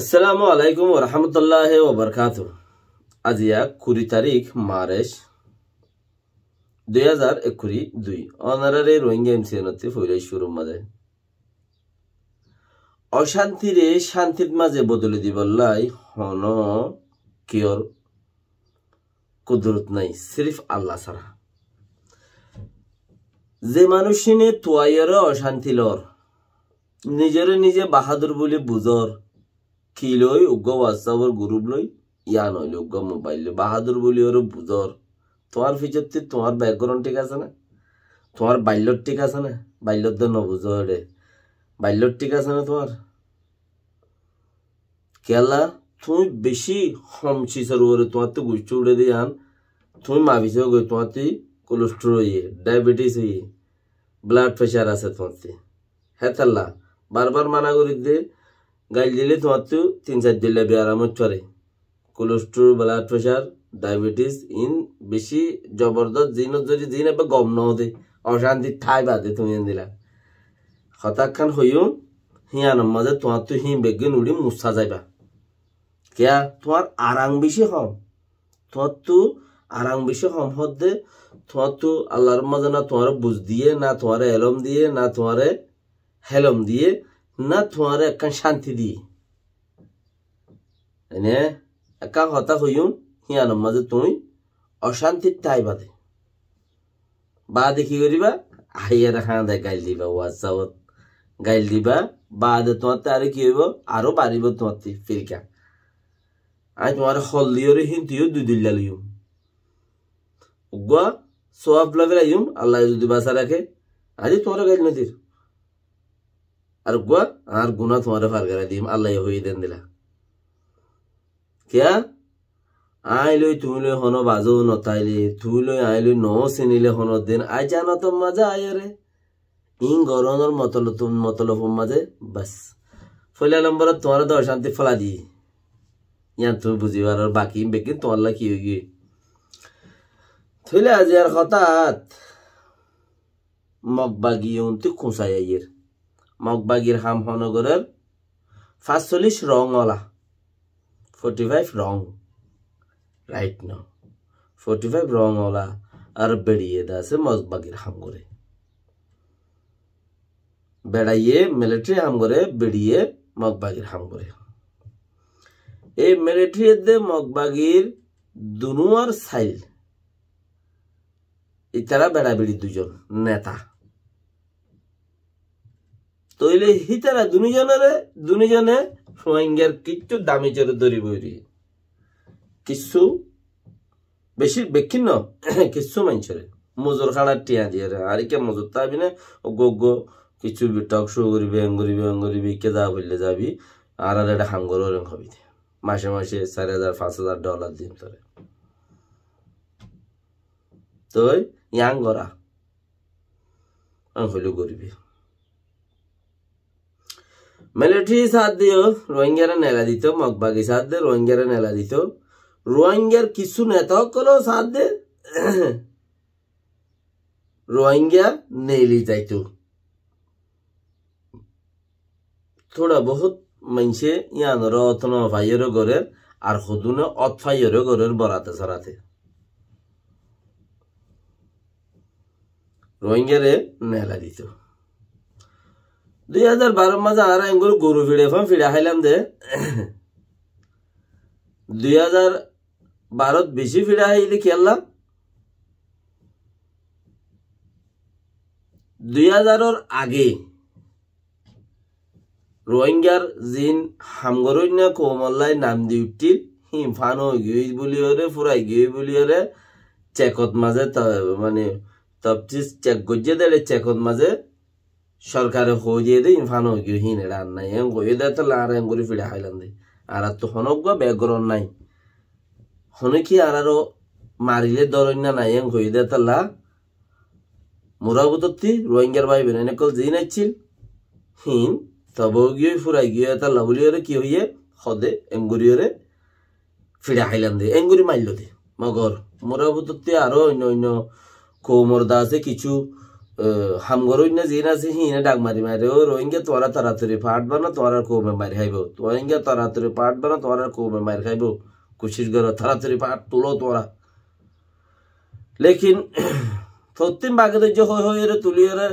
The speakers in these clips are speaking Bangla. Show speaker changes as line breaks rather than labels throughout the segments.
আসসালামু আলাইকুম রহমতুল্লাহ ওবরকাত আজি এক কুড়ি তারিখ মার্চ দুই হাজার একুড়ি দুই অনারারে রোহিঙ্গা এমসিএনতে ফৈরাই শুরু মাঝে অশান্তির শান্তির মাঝে বদলে দিবল্লাই হন কিয়র কুদরত নাই সিফ আল্লাহ সারা যে মানুষিনে তোয়াইয়ের অশান্তি লর নিজের নিজে বাহাদুর বলে বুঝর কিলৈ উগ্ৰ হোৱাটছআপৰ গ্ৰুপ লৈ ইয়া নহ'লে উগ্ৰ মোবাইল লৈ বাহাদুৰ বুলি আৰু বুজৰ তোমাৰ পিছত তোমাৰ বেকগ্ৰাউণ্ড ঠিক আছে না তোমাৰ বাল্যত ঠিক আছে না বাল্যত নবুজৰ দে বাল্যত ঠিক আছে না তোমাৰ কেলা তুমি বেছি হমচিসার ওরে তোমার তো গুচ্ছ উড়ে দিয়ে যান তুমি মাভিছ গৈ তোমার কলেষ্ট্ৰল হৈয়ে ডায়েবেটিছ হৈয়ে ব্লাড প্রেশার আছে তোমার হ্যাঁ বাৰ বাৰ মানা কৰি দে গাইল দিলে তোমার তো তিন চার দিলে ব্যায়াম চলে কোলেস্ট্রল ব্লাড প্রেশার ডায়াবেটিস ইন বেশি জবরদস্ত জিন যদি জিন এবার গম ন দে অশান্তি ঠাই বাদে তুমি দিলা হতাক খান হইও হিয়ান মাঝে তোমার তো হি বেগে নুড়ি মুসা যাইবা কেয়া তোমার আরাং বেশি হম তোমার তো আরাং বেশি হম হদে তোমার তো আল্লাহর মাঝে না তোমার বুঝ দিয়ে না তোমার এলম দিয়ে না তোমার হেলম দিয়ে না তোমারে একখান শান্তি দি এনে একা হতা হইম হিয়ানোর মাঝে তুই অশান্তির তাই বাদে বা দেখি করিবা আহিয়ার হাঁদে গাইল দিবা ওয়াসাওত গাইল দিবা বাদে দে তো আরো কি হইব আরো বাড়িব তোমার ফিরকা আমি তোমার হল দিও রে হিন্তিও দুই দিল্লা লইম উগুয়া সোয়াব আল্লাহ যদি বাসা রাখে আজ তোমার গাইল নদীর আর গুয়া আর গুনা তোমার ফারগারা দিম আল্লাহ হয়ে দেন দিলা কিয়া আই লই তুমি লই হন বাজো নতাইলি তুই লই আই লই ন চিনিলে হন দিন আই তো মজা আয় রে ইং গরনের মতল তুম মতলব মাঝে বাস ফলিয়া নম্বর তোমার দর শান্তি ফলা দি ইয়ান তুমি বুঝিবার আর বাকি বেকি তোমার লা কি হইগি থইলে আজি আর হঠাৎ মগ বাগিয়ে উন্তি কোঁচাই আইয়ের মগবাগির হাম হনগরের ফাঁসচল্লিশ রংওয়ালা ফোর্টি ফাইভ রং রাইট ন ফোর্টি ফাইভ রংওয়ালা আর বেড়িয়ে দা আছে মগবাগির হাম করে বেড়াইয়ে মিলিটারি হাম করে বেড়িয়ে মগবাগির হাম করে এই মিলিটারিতে মগবাগির দুনুয়ার সাইল ইতারা বেড়াবেড়ি দুজন নেতা তইলে হিতারা দুনিজনের দুনিজনে সোয়াঙ্গার কিচ্ছু দামি চরে দরি বৈরি কিছু বেশি বেক্ষিন্ন কিছু মাইনছরে মজুর খাড়া টিয়া দিয়ে আর কে মজুর তাবি না গগ্য কিছু টক শো করিবি এং করিবি এং করিবি কে যা বললে যাবি আর আর এটা হাঙ্গর ওরে হবি মাসে মাসে চার হাজার পাঁচ হাজার ডলার দিন তোরে তই ইয়াং গরা হইলে হইলেও গরিবী মিলিটারি সাথ দিয়েও রোহিঙ্গারা নেলা দিত মগবাগি সাথ দিয়ে রোহিঙ্গারা নেলা দিত রোহিঙ্গার কিছু সকলেও সাথ দিয়ে রোহিঙ্গা নেলি যাইত থোড়া বহুত মানুষে ইয়ানোর অতন ফাইয়ের ঘরের আর সদুনে অত ফাইয়ের গরের বরাতে সরাতে রোহিঙ্গারে নেলা দিত দুই হাজার বারো মাঝে আর এঙ্গুল গরু ফিড়ে ফান ফিড়ে খাইলাম দে দুই হাজার বারোত বেশি ফিড়া খাইলে খেললাম দুই হাজারের আগে রোহিঙ্গার জিন হামগরণ্যা কোমল্লাই নাম দি উঠিল হিমফান গিয়ে বুলি হরে ফুরাই গিয়ে বুলি হরে চেকত মাঝে মানে তপচিস চেক গজ্জে দেড়ে চেকত মাঝে সরকারে দে ইনফান হইগিও হিনে নাই এং গইয়ে দে তো লার এং গরি ফিড়ে দে আর তো হনগ্য ব্যাকগ্রাউন্ড নাই হনে কি আর আরো মারিলে নাই এং গইয়ে তো লা মুরাবততি রোহিঙ্গার ভাই বেন কল জিন নাইছিল হিন তব গিয়ে ফুরাই গিয়ে তা লাবলিয়রে কি হইয়ে হদে এঙ্গুরিয়রে ফিড়ে হাইলাম দে এঙ্গুরি মাইল দে মগর মুরাবততি আরো অন্য অন্য কৌমর দাসে কিছু হামগরই না জিন আছে হিনে ডাক মারি মারে ও রোহিঙ্গা তোরা তাড়াতাড়ি ফাট বানা তোরা কৌমে মারি খাইব রোহিঙ্গা তাড়াতাড়ি পাট বানা তোরা কৌমে মারি খাইব কোশিস করো তাড়াতাড়ি পাট তুলো তোরা লেকিন ফতিম বাগে ধৈর্য হই হই রে তুলি রে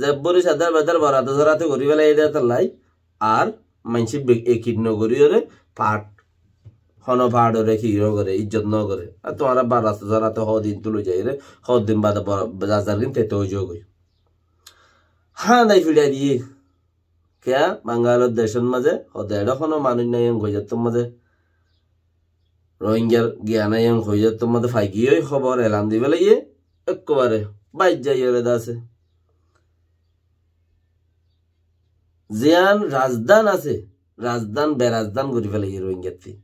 জেব্বরি সাদার বেদার বরাতে ধরাতে করি বেলা এই দেয় তার লাই আর মানসি একিড নগরী রে পাট হন ভাড় রে হিরো ইয়ে করে ইজ্জত ন করে আর তোমার বার রাস্তা যারা তো হদিন তুলে যাই রে হদিন বাদে বাজার কিন্তু তেতে হয়ে যোগ হ্যাঁ দাই ফিরিয়া দিয়ে কেয়া বাঙ্গালোর দেশের মাঝে হদেড় হন মানুষ নাই হয়ে যাত মাঝে রোহিঙ্গার জ্ঞান নাই হয়ে যাত মাঝে ফাইকিয়ে খবর এলাম দিবে লাগিয়ে একেবারে বাইর যাই রে দাসে জিয়ান রাজদান আছে রাজদান বেরাজদান করি ফেলে রোহিঙ্গার থেকে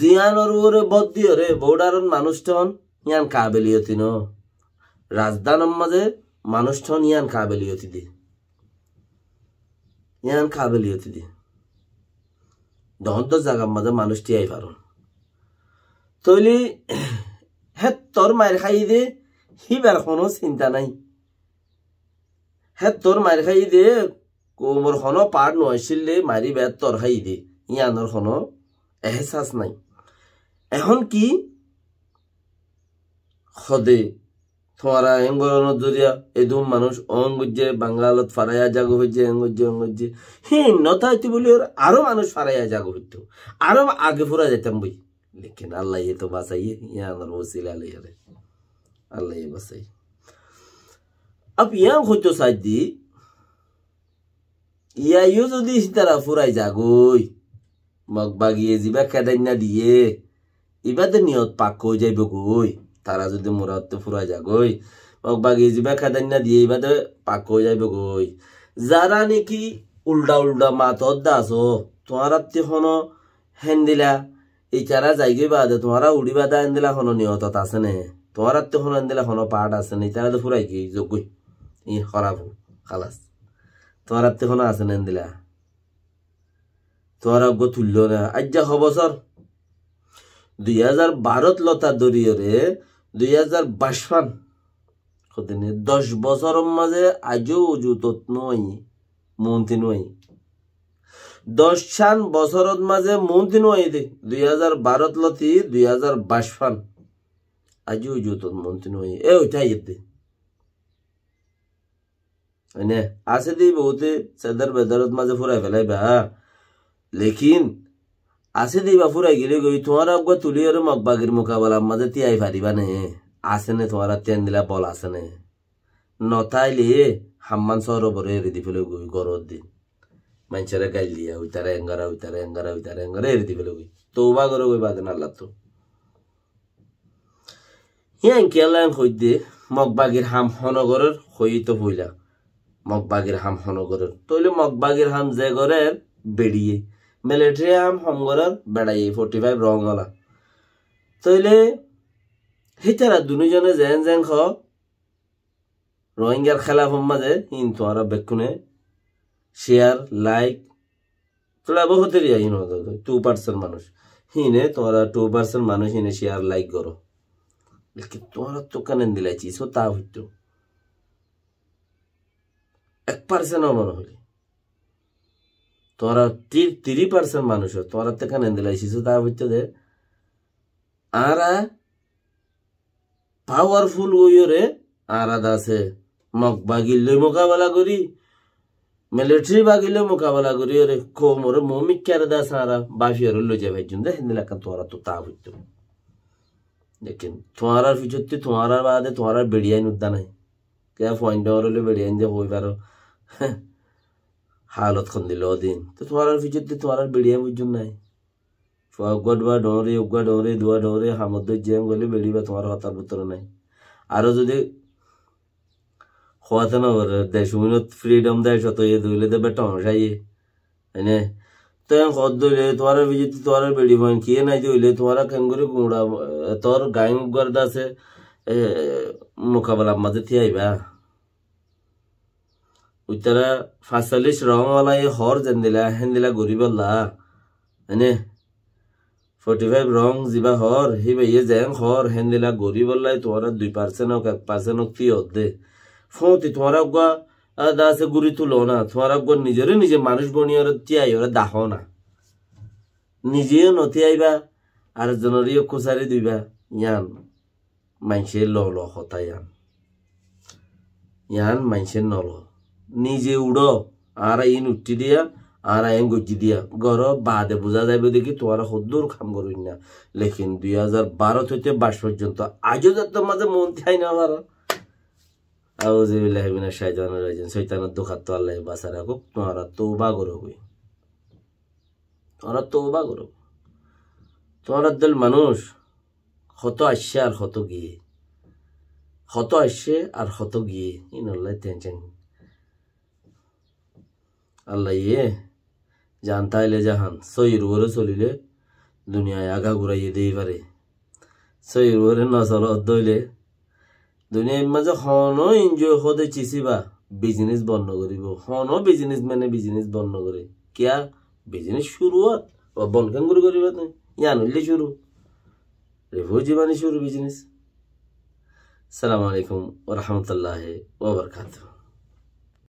জিয়ানর ওরে বদ দিও বৌডারন মানুষঠন ইয়ান কাবেলিয়তি ন রাজধানম মাঝে মানুষঠন ইয়ান কাবেলিয়তি দি ইয়ান কাবেলিয়তি দি দহন্ত জাগার মাঝে মানুষটি আই পারন তৈলি হে তোর মায়ের খাই দে হিবার কোনো চিন্তা নাই হে তোর মায়ের খাই দে কোমর হনো পার নয় মারি বেত তোর খাই দে ইয়ানোর হনো এহসাস নাই এখন কি হদে তোমারা এঙ্গলন জরিয়া এদুম মানুষ অঙ্গজ্জে বাঙ্গালত ফারাইয়া জাগো হইছে অঙ্গজ্জে অঙ্গজ্জে হে নতা হইতে বলি ওর আরো মানুষ ফারাইয়া জাগো হইত আরো আগে ফুরা যেতাম বই লেকিন আল্লাহ তো বাসাই ইয়া বসিল আল্লাহ আল্লাহ বাসাই আপ ইয়া হইতো সাইড দি ইয়া ইউ যদি তারা ফুরাই জাগোই মগবাগি যিবা কেদাই দিয়ে ইবা নিয়ত পাক হৈ যায় বগৈ তাৰা যদি মূৰত ফুৰাই যাগৈ মগবাগি যিবা কেদাই দিয়ে ইবা পাক হৈ যায় বগৈ যাৰা নেকি উল্টা উল্টা মাতত দাস তোমাৰ ৰাতিখনো হেন্দিলা ইচাৰা যাইগৈ বা দে তোমাৰা উৰিবা দা এন্দিলা খনো নিহতত আছেনে তোমাৰ ৰাতিখন এন্দিলা খনো পাৰ্ট আছেনে ইচাৰা দে ফুৰাই কি যোগ ই খৰাব খালাচ তোমাৰ ৰাতিখনো আছেনে হেন্দিলা তোর আগ তুলল না আজ্ঞা খবসর দুই হাজার বারোত লতা দরিয়রে দুই হাজার বাইশ ফান কদিনে দশ বছরের মাঝে আজও অজুতত নই মন্ত্রী নই দশ সান বছরের মাঝে মন্ত্রী নই দে দুই হাজার বারোত লতি দুই হাজার বাইশ ফান আজও অজুতত মন্ত্রী নয় এ ওইটাই ইয়ে দে হয়নে আছে দি বহুতে সেদার বেদারত মাঝে ফুরাই ফেলাইবা lekin asidi bafura gile goyi tumara gwa tuliyoro magbagir mukabala maze ti ay fariba ne asene tumara tian dila bol asene notaili hamman soro bore ridi fele goyi goroddi manchere galliya utara engara utara engara utara engara ridi fele goyi toba goro goyi baden allah to yan kelan khoyde মগবাগির হাম হনগরের হইত হইলা মগবাগির হাম হনগরের তৈলে মগবাগির হাম যে গরের বেড়িয়ে মেলেট্রিয়াম হমগলার বেড়াই ফোর্টি ফাইভ রঙলা তাইলে হিতারা দুজনে জেন জেন খ রোহিঙ্গার খেলা মাঝে কিন্তু আর বেক্ষণে শেয়ার লাইক তোরা বহুতে হিন টু পার্সেন্ট মানুষ হিনে তোমরা টু পার্সেন্ট মানুষ হিনে শেয়ার লাইক করো তোমরা তো কানে দিলাইছি সো তা হইতো এক পার্সেন্ট মনে হলে তোরা তিরি পার্সেন্ট মানুষ তোরা তো কানে দিলাইছিস তা বুঝতে দে আর পাওয়ারফুল ওইরে আর আছে মগ বাগিলে মোকাবেলা করি মিলিটারি বাগিলে মোকাবেলা করি ওরে কোমরে কেড়ে দাস বাফি বাফিয়ার লো যাবে একজন দে হিন্দা তোরা তো তা বুঝতে দেখেন তোমার তুই তোমার বাদে তোমার বেড়িয়ে উদ্যান কে পয়েন্ট বেড়িয়াইন যে হই হ্যাঁ হালত খন দিল দিন তো তোমার পিছত তোমার বেড়িয়া বুঝুন নাই অজ্ঞা ডোয়া ডরে অজ্ঞা ডরে ডোয়া ডরে হামদ জ্যাম গলে বেড়িবা তোমার হতার ভিতর নাই আরও যদি খোয়াতে না দেশ মিনত ফ্রিডম দেয় শত ইয়ে ধুইলে দেবে টমসাইয়ে এনে তো খদ ধুইলে তোমার যদি তোমার বেড়ি ভাঙ কিয়ে নাই ধুইলে তোমার কেন করে গুঁড়া তোর গাই মুখ আছে মোকাবেলার মাঝে থিয়াইবা উইতারা ফাসালিশ ওলাই হর যেন দিলা হেন দিলা গরিবাল্লা এনে ফর্টি ফাইভ রং জিবা হর হি ভাইয়ে জ্যাং হর হেন দিলা গরিবাল্লাই তোমারা দুই পার্সেন্ট হোক এক পার্সেন্ট হোক কি অর্ধে ফতি তোমারা গুয়া দা আছে গুড়ি তুলো না তোমারা গুয়া নিজেরই নিজে মানুষ বনিয়র তিয়াই ওরা দাহ না নিজেও নতিয়াইবা আর জনরিও খুচারি দিবা ইয়ান মানুষের ল ল হতা ইয়ান ইয়ান মানুষের নল নিজে উড়ো আর ইন উঠি দিয়া আর আইন গজি দিয়া গর বাদে বোঝা যাবে দেখি তোমার হদ্দুর খাম করুন না লেখিন দুই হাজার বারো থেকে বাইশ পর্যন্ত আজও যাতে মাঝে মন চাই না আমার না শাইতানির রাজিম সৈতানের দোকান তো আল্লাহ বাসা রাখুক তো বা গরব হই তো বা গরব তোমার দল মানুষ হত আসছে আর হত গিয়ে হত আসছে আর হত গিয়ে ইন আল্লাহ টেনশন আল্লাহ ইয়ে জান তাইলে জাহান সইর ওরে চলিলে দুনিয়ায় আঘা ঘুরাইয়ে দিয়ে পারে সইর ওরে নজর দইলে দুনিয়ার মাঝে হন এনজয় হতে চিসিবা বিজনেস বন্ধ করিব হন বিজনেস মানে বিজনেস বন্ধ করে কিয়া বিজনেস শুরুয়াত বন কেন করে করিবা তুমি ইয়ান হইলে শুরু রেভোজি মানে শুরু বিজনেস সালাম আলাইকুম ওরহমতুল্লাহ ওবরকাতুহ